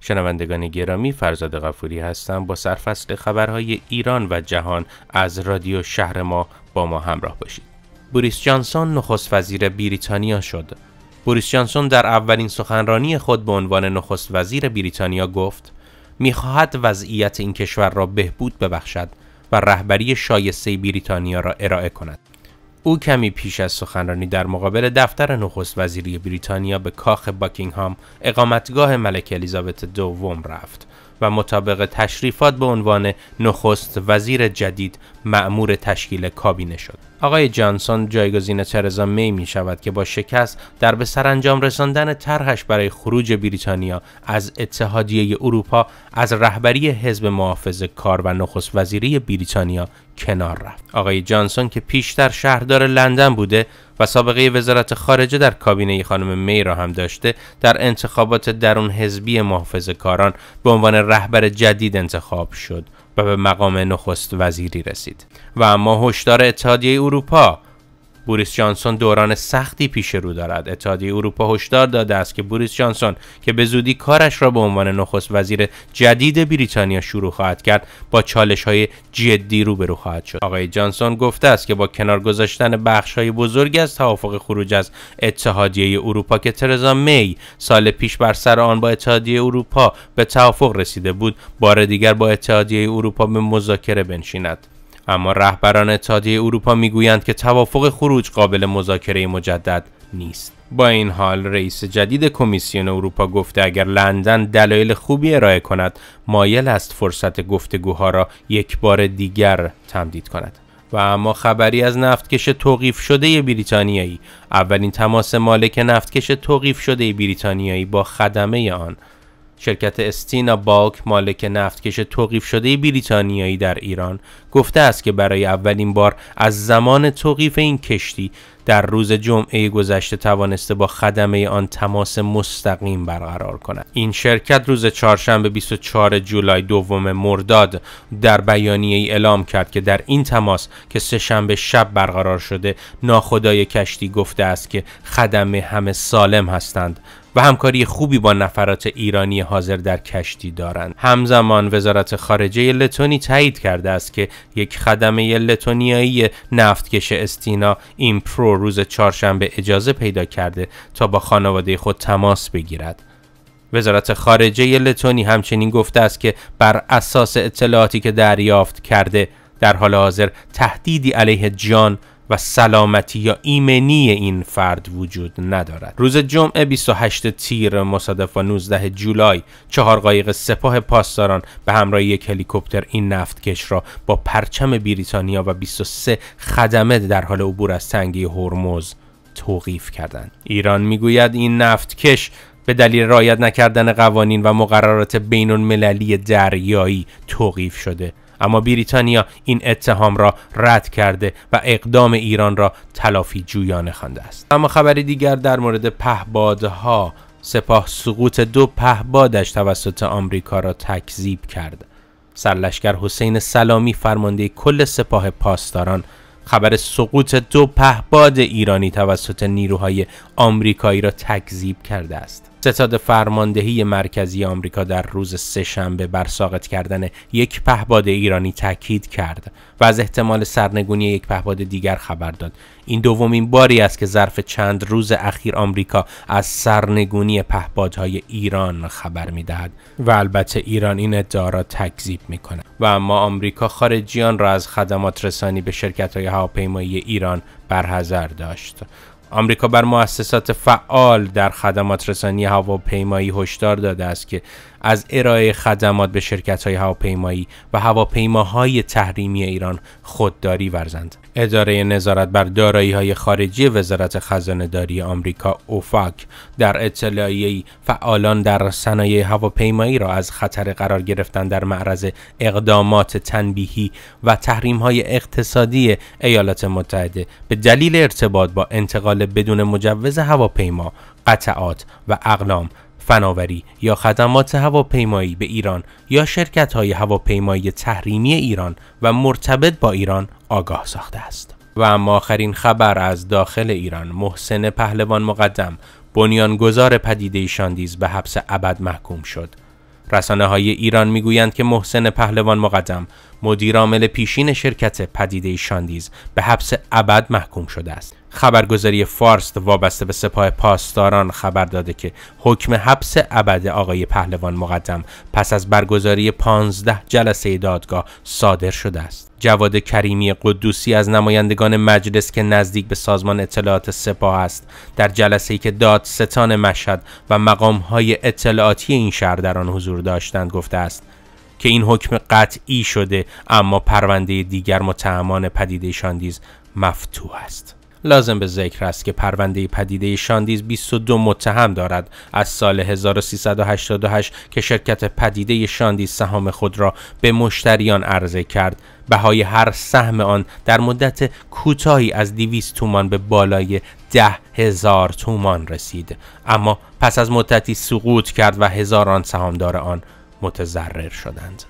شنوندگان گرامی فرزاد غفوری هستم با سرفصل خبرهای ایران و جهان از رادیو شهر ما با ما همراه باشید بوریس جانسون نخست وزیر بریتانیا شد بوریس جانسون در اولین سخنرانی خود به عنوان نخست وزیر بریتانیا گفت میخواهد وضعیت این کشور را بهبود ببخشد و رهبری شایسته بریتانیا را ارائه کند او کمی پیش از سخنرانی در مقابل دفتر نخست وزیری بریتانیا به کاخ باکینگهام اقامتگاه ملکه الیزابت دوم رفت و مطابق تشریفات به عنوان نخست وزیر جدید معمور تشکیل کابینه شد. آقای جانسون جایگزین ترزا می می شود که با شکست در به سرانجام رساندن طرحش برای خروج بریتانیا از اتحادیه اروپا از رهبری حزب محافظ کار و نخست وزیری بریتانیا کنار رفت. آقای جانسون که پیشتر شهردار لندن بوده و سابقه وزارت خارجه در کابینه خانم می را هم داشته در انتخابات درون حزبی محافظ کاران به عنوان رهبر جدید انتخاب شد و به مقام نخست وزیری رسید و اما هشدار اتحادیه اروپا بوریس جانسون دوران سختی پیش رو دارد اتحادیه اروپا هشدار داده است که بوریس جانسون که به زودی کارش را به عنوان نخست وزیر جدید بریتانیا شروع خواهد کرد با چالش های جدی روبرو خواهد شد آقای جانسون گفته است که با کنار گذاشتن بخش های بزرگی از توافق خروج از اتحادیه اروپا که ترزا می سال پیش بر سر آن با اتحادیه اروپا به توافق رسیده بود بار دیگر با اتحادیه اروپا به مذاکره بنشیند اما رهبران اتحادیه اروپا میگویند که توافق خروج قابل مذاکره مجدد نیست با این حال رئیس جدید کمیسیون اروپا گفته اگر لندن دلایل خوبی ارائه کند مایل است فرصت گفتگوها را یک بار دیگر تمدید کند و اما خبری از نفتکش توقیف شده بریتانیایی اولین تماس مالک نفتکش توقیف شده بریتانیایی با خدمه آن شرکت استینا باک مالک نفتکش توقیف شده بریتانیایی در ایران گفته است که برای اولین بار از زمان توقیف این کشتی در روز جمعه گذشته توانسته با خدمه آن تماس مستقیم برقرار کند این شرکت روز چهارشنبه 24 جولای دوم مرداد در بیانیه ای اعلام کرد که در این تماس که شنبه شب برقرار شده ناخدای کشتی گفته است که خدمه همه سالم هستند و همکاری خوبی با نفرات ایرانی حاضر در کشتی دارند همزمان وزارت خارجه لتونی تایید کرده است که یک خدمه لتونیایی نفتکش استینا این پرو روز چهارشنبه اجازه پیدا کرده تا با خانواده خود تماس بگیرد وزارت خارجه لتونی همچنین گفته است که بر اساس اطلاعاتی که دریافت کرده در حال حاضر تهدیدی علیه جان و سلامتی یا ایمنی این فرد وجود ندارد روز جمعه 28 تیر مصادف با 19 جولای چهار قایق سپاه پاسداران به همراه یک هلیکوپتر این نفتکش را با پرچم بریتانیا و 23 خدمه در حال عبور از تنگه هرمز توقیف کردند ایران میگوید این نفتکش به دلیل رایت نکردن قوانین و مقررات بین المللی دریایی توقیف شده اما بریتانیا این اتهام را رد کرده و اقدام ایران را تلافی جویانه خوانده است اما خبر دیگر در مورد پهبادها سپاه سقوط دو پهبادش توسط آمریکا را تکذیب کرد سرلشکر حسین سلامی فرمانده کل سپاه پاسداران خبر سقوط دو پهباد ایرانی توسط نیروهای آمریکایی را تکذیب کرده است ستاد فرماندهی مرکزی آمریکا در روز سهشنبه بر ساقط کردن یک پهپاد ایرانی تاکید کرد و از احتمال سرنگونی یک پهباد دیگر خبر داد این دومین باری است که ظرف چند روز اخیر آمریکا از سرنگونی پهپادهای ایران خبر میدهد و البته ایران این ادعا را تکذیب میکند و اما آمریکا خارجیان را از خدمات رسانی به شرکت های هواپیمایی ایران برحذر داشت آمریکا بر مؤسسات فعال در خدمات رسانی هواپیمایی هشدار داده است که از ارائه خدمات به شرکت های هواپیمایی و هواپیماهای تحریمی ایران خودداری ورزند. اداره نظارت بر دارایی های خارجی وزارت خزانه داری آمریکا اوفاک در اطلاعیه‌ای فعالان در صنایع هواپیمایی را از خطر قرار گرفتن در معرض اقدامات تنبیهی و تحریم های اقتصادی ایالات متحده به دلیل ارتباط با انتقال بدون مجوز هواپیما قطعات و اقلام فناوری یا خدمات هواپیمایی به ایران یا شرکت های هواپیمایی تحریمی ایران و مرتبط با ایران آگاه ساخته است. و اما آخرین خبر از داخل ایران محسن پهلوان مقدم بنیانگذار پدیده شاندیز به حبس ابد محکوم شد. رسانه های ایران میگویند که محسن پهلوان مقدم مدیرعامل پیشین شرکت پدیده شاندیز به حبس ابد محکوم شده است خبرگزاری فارست وابسته به سپاه پاسداران خبر داده که حکم حبس ابد آقای پهلوان مقدم پس از برگزاری 15 جلسه دادگاه صادر شده است جواد کریمی قدوسی از نمایندگان مجلس که نزدیک به سازمان اطلاعات سپاه است در جلسه‌ای که دادستان مشهد و های اطلاعاتی این شهر در آن حضور داشتند گفته است که این حکم قطعی شده اما پرونده دیگر متهمان پدیده شاندیز مفتوح است لازم به ذکر است که پرونده پدیده شاندیز 22 متهم دارد از سال 1388 که شرکت پدیده شاندیز سهام خود را به مشتریان عرضه کرد بهای هر سهم آن در مدت کوتاهی از 200 تومان به بالای ده هزار تومان رسید اما پس از مدتی سقوط کرد و هزاران سهامدار آن متضرر شدند.